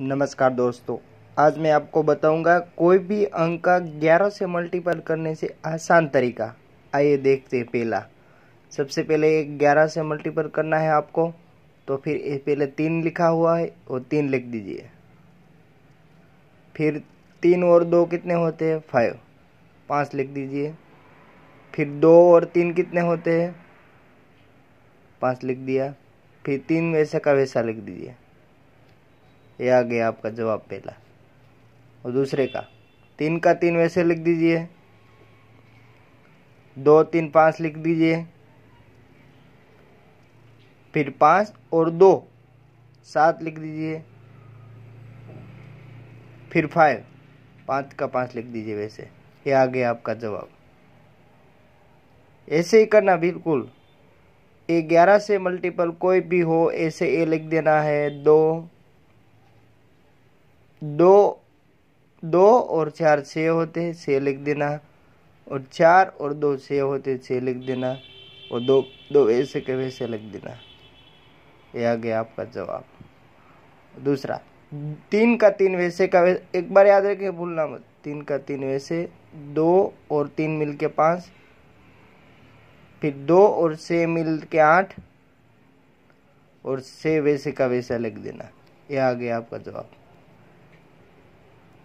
नमस्कार दोस्तों आज मैं आपको बताऊंगा कोई भी अंक का 11 से मल्टीपल करने से आसान तरीका आइए देखते हैं पहला सबसे पहले 11 से मल्टीपल करना है आपको तो फिर पहले तीन लिखा हुआ है और तीन लिख दीजिए फिर तीन और दो कितने होते हैं फाइव पाँच लिख दीजिए फिर दो और तीन कितने होते हैं पाँच लिख दिया फिर तीन वैसा का वैसा लिख दीजिए ये आ गया आपका जवाब पहला और दूसरे का तीन का तीन वैसे लिख दीजिए दो तीन पाँच लिख दीजिए फिर पाँच और दो सात लिख दीजिए फिर फाइव पाँच का पाँच लिख दीजिए वैसे ये आ गया आपका जवाब ऐसे ही करना बिल्कुल ये ग्यारह से मल्टीपल कोई भी हो ऐसे ए लिख देना है दो दो दो और चार छः होते हैं छः लिख देना और चार और दो छः होते हैं छः लिख देना और दो दो वैसे के वैसे लिख देना ये आ गया आपका जवाब दूसरा तीन का तीन वैसे का वैसे एक बार याद रखिए भूलना मत तीन का तीन वैसे दो और तीन मिल के पाँच फिर दो और छः मिल के आठ और छः वैसे का वैसा लिख देना यह आ गया आपका जवाब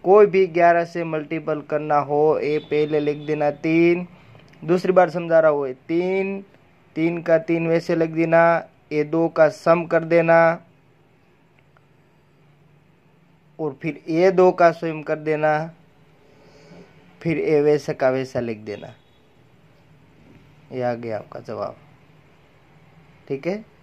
कोई भी ग्यारह से मल्टीपल करना हो ए पहले लिख देना तीन दूसरी बार समझा रहा हूँ तीन तीन का तीन वैसे लिख देना ए दो का सम कर देना और फिर ए दो का स्वयं कर देना फिर ए वैसा का वैसा लिख देना यह आ गया आपका जवाब ठीक है